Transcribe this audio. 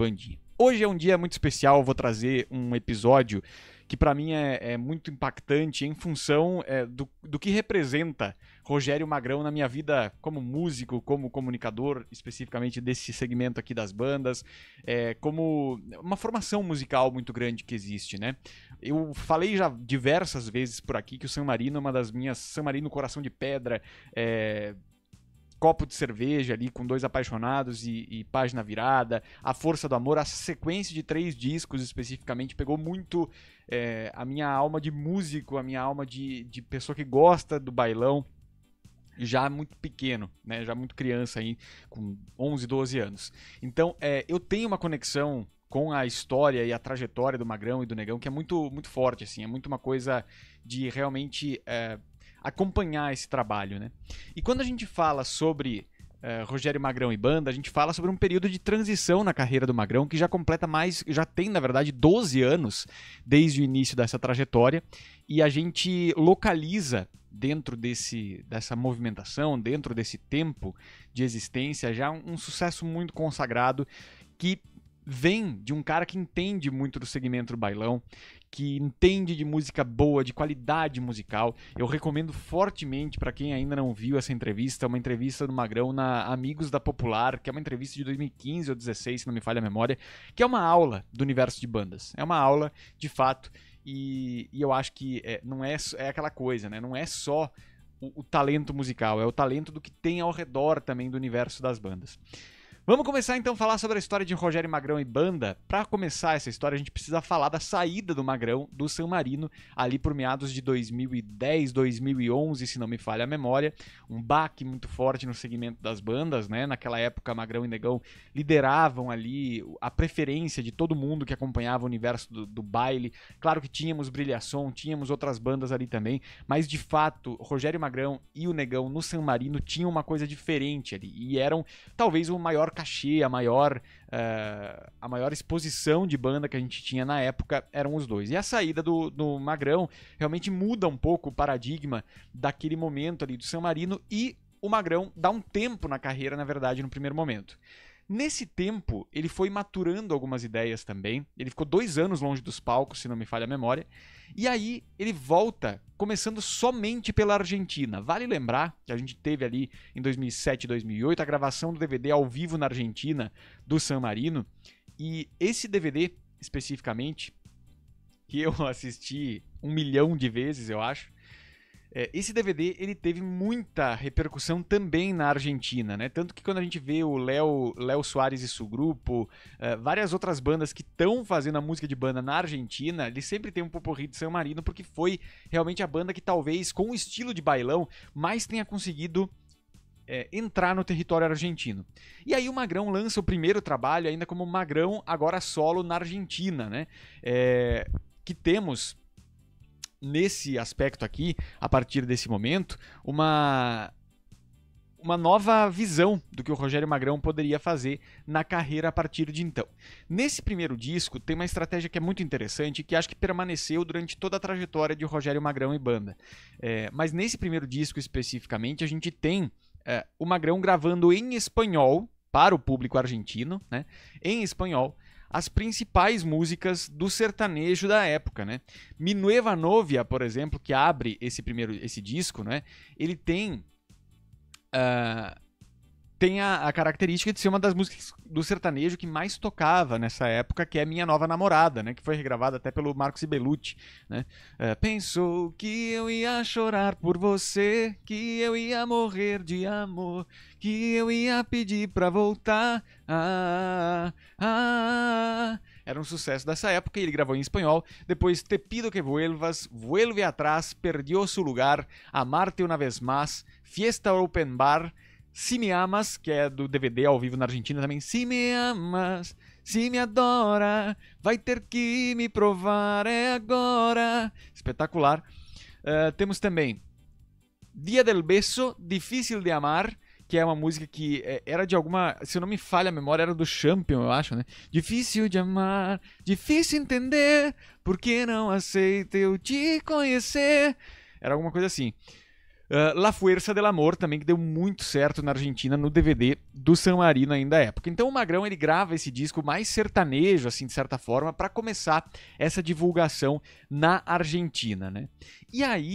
bandinha. Hoje é um dia muito especial, vou trazer um episódio que para mim é, é, muito impactante em função é, do, do que representa Rogério Magrão na minha vida como músico, como comunicador, especificamente desse segmento aqui das bandas, é, como uma formação musical muito grande que existe, né? Eu falei já diversas vezes por aqui que o San Marino é uma das minhas. San Marino Coração de Pedra, é, copo de cerveja ali com dois apaixonados e, e, página virada, A Força do Amor, a sequência de três discos especificamente pegou muito é, a minha alma de músico, a minha alma de, de pessoa que gosta do bailão já muito pequeno, né? já muito criança aí, com 11, 12 anos. Então é, eu tenho uma conexão com a história e a trajetória do Magrão e do Negão que é muito, muito forte, assim, é muito uma coisa de realmente é, acompanhar esse trabalho, né? E quando a gente fala sobre Uh, Rogério Magrão e Banda, a gente fala sobre um período de transição na carreira do Magrão, que já completa mais, já tem, na verdade, 12 anos desde o início dessa trajetória, e a gente localiza dentro desse, dessa movimentação, dentro desse tempo de existência, já um, um sucesso muito consagrado que vem de um cara que entende muito do segmento do bailão, que entende de música boa, de qualidade musical. Eu recomendo fortemente para quem ainda não viu essa entrevista, uma entrevista do Magrão na Amigos da Popular, que é uma entrevista de 2015 ou 2016, se não me falha a memória, que é uma aula do universo de bandas. É uma aula, de fato, e, e eu acho que é, não é, é aquela coisa, né? Não é só o, o talento musical, é o talento do que tem ao redor também do universo das bandas. Vamos começar então a falar sobre a história de Rogério Magrão e banda. Para começar essa história, a gente precisa falar da saída do Magrão do San Marino ali por meados de 2010, 2011, se não me falha a memória. Um baque muito forte no segmento das bandas, né? Naquela época, Magrão e Negão lideravam ali a preferência de todo mundo que acompanhava o universo do, do baile. Claro que tínhamos Brilhação, tínhamos outras bandas ali também, mas de fato, Rogério Magrão e o Negão no San Marino tinham uma coisa diferente ali e eram talvez o maior maior cachê, a maior, uh, a maior exposição de banda que a gente tinha na época eram os dois. E a saída do, do Magrão realmente muda um pouco o paradigma daquele momento ali do San Marino e o Magrão dá um tempo na carreira, na verdade, no primeiro momento. Nesse tempo, ele foi maturando algumas ideias também. Ele ficou dois anos longe dos palcos, se não me falha a memória. E aí ele volta, começando somente pela Argentina. Vale lembrar que a gente teve ali em 2007, 2008 a gravação do DVD ao vivo na Argentina do San Marino. E esse DVD especificamente, que eu assisti um milhão de vezes, eu acho é, esse DVD ele teve muita repercussão também na Argentina, né? Tanto que quando a gente vê o Léo Léo Soares e seu grupo, é, várias outras bandas que estão fazendo a música de banda na Argentina, ele sempre tem um poporri de San Marino porque foi realmente a banda que talvez com o estilo de bailão mais tenha conseguido é, entrar no território argentino. E aí o Magrão lança o primeiro trabalho ainda como Magrão agora solo na Argentina, né? É, que temos nesse aspecto aqui, a partir desse momento, uma uma nova visão do que o Rogério Magrão poderia fazer na carreira a partir de então. Nesse primeiro disco, tem uma estratégia que é muito interessante e que acho que permaneceu durante toda a trajetória de Rogério Magrão e banda. É, mas nesse primeiro disco especificamente, a gente tem é, o Magrão gravando em espanhol para o público argentino, né? Em espanhol as principais músicas do sertanejo da época, né? Minueva Novia, por exemplo, que abre esse primeiro esse disco, né? Ele tem uh, tem a, a, característica de ser uma das músicas do sertanejo que mais tocava nessa época, que é Minha Nova Namorada, né? Que foi regravada até pelo Marcos Ibelucci, né? É, Pensou que eu ia chorar por você, que eu ia morrer de amor, que eu ia pedir pra voltar. Ah, ah, ah. Era um sucesso dessa época e ele gravou em espanhol. Depois, Te pido que vuelvas, Vuelve atrás, Perdió su lugar, Amarte una vez más, Fiesta Open Bar... Se Me Amas, que é do DVD ao vivo na Argentina também. Se Me Amas, se me adora, vai ter que me provar, é agora. Espetacular. Uh, temos também Dia del Beso, Difícil de Amar, que é uma música que eh, era de alguma. Se não me falha a memória, era do Champion, eu acho, né? Difícil de amar, difícil entender, porque não aceito eu te conhecer. Era alguma coisa assim. Ah, La Fuerza del Amor também, que deu muito certo na Argentina no DVD do San Marino ainda à época. Então o Magrão ele grava esse disco mais sertanejo, assim, de certa forma, para começar essa divulgação na Argentina, né? E aí